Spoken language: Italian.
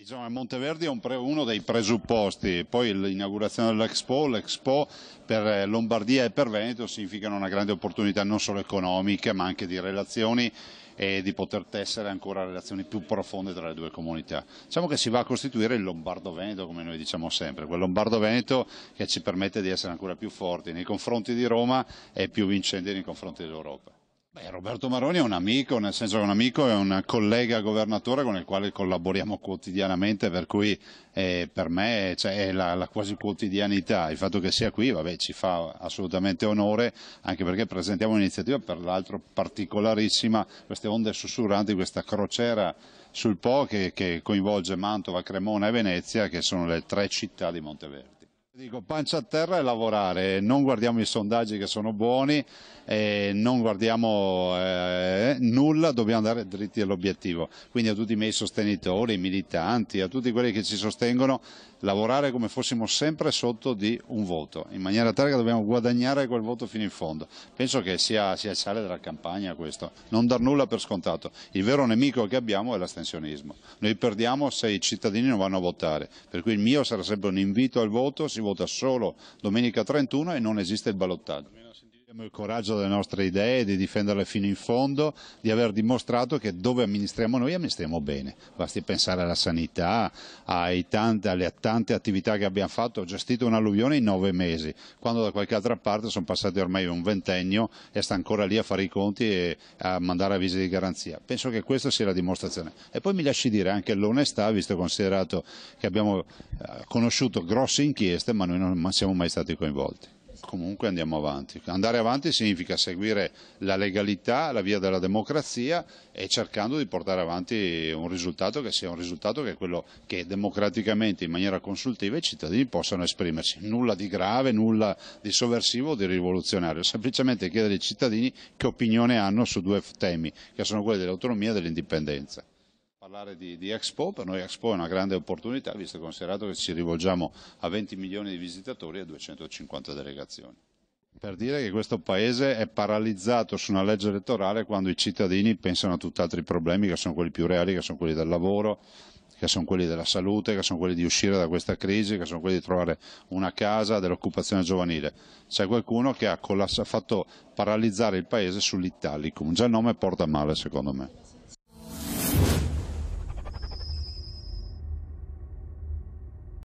Diciamo, Monteverdi è un pre, uno dei presupposti, poi l'inaugurazione dell'Expo, l'Expo per eh, Lombardia e per Veneto significano una grande opportunità non solo economica ma anche di relazioni e di poter tessere ancora relazioni più profonde tra le due comunità. Diciamo che si va a costituire il Lombardo-Veneto come noi diciamo sempre, quel Lombardo-Veneto che ci permette di essere ancora più forti nei confronti di Roma e più vincenti nei confronti dell'Europa. Beh, Roberto Maroni è un amico, nel senso che è un amico è un collega governatore con il quale collaboriamo quotidianamente, per cui eh, per me cioè, è la, la, quasi quotidianità. Il fatto che sia qui vabbè, ci fa assolutamente onore, anche perché presentiamo un'iniziativa per l'altro particolarissima, queste onde sussurranti, questa crociera sul Po che, che coinvolge Mantova, Cremona e Venezia, che sono le tre città di Monteverde. Dico pancia a terra e lavorare, non guardiamo i sondaggi che sono buoni, eh, non guardiamo eh, nulla, dobbiamo andare dritti all'obiettivo. Quindi a tutti i miei sostenitori, ai militanti, a tutti quelli che ci sostengono, lavorare come fossimo sempre sotto di un voto, in maniera tale che dobbiamo guadagnare quel voto fino in fondo. Penso che sia, sia il sale della campagna questo, non dar nulla per scontato. Il vero nemico che abbiamo è l'astensionismo. Noi perdiamo se i cittadini non vanno a votare, per cui il mio sarà sempre un invito al voto, si vota vota solo domenica 31 e non esiste il ballottaggio. Abbiamo il coraggio delle nostre idee, di difenderle fino in fondo, di aver dimostrato che dove amministriamo noi amministriamo bene. Basti pensare alla sanità, tante, alle tante attività che abbiamo fatto. Ho gestito un'alluvione in nove mesi, quando da qualche altra parte sono passati ormai un ventennio e sta ancora lì a fare i conti e a mandare avvisi di garanzia. Penso che questa sia la dimostrazione. E poi mi lasci dire anche l'onestà, visto considerato che abbiamo eh, conosciuto grosse inchieste ma noi non siamo mai stati coinvolti comunque andiamo avanti. Andare avanti significa seguire la legalità, la via della democrazia e cercando di portare avanti un risultato che sia un risultato che è quello che democraticamente, in maniera consultiva, i cittadini possano esprimersi. Nulla di grave, nulla di sovversivo o di rivoluzionario, semplicemente chiedere ai cittadini che opinione hanno su due temi, che sono quelli dell'autonomia e dell'indipendenza parlare di, di, Expo, per noi Expo è una grande opportunità, visto e considerato che ci rivolgiamo a 20 milioni di visitatori e 250 delegazioni. Per dire che questo paese è paralizzato su una legge elettorale quando i cittadini pensano a tutt'altri problemi che sono quelli più reali, che sono quelli del lavoro, che sono quelli della salute, che sono quelli di uscire da questa crisi, che sono quelli di trovare una casa, dell'occupazione giovanile. C'è qualcuno che ha fatto paralizzare il paese sull'Italicum, già il nome porta male secondo me.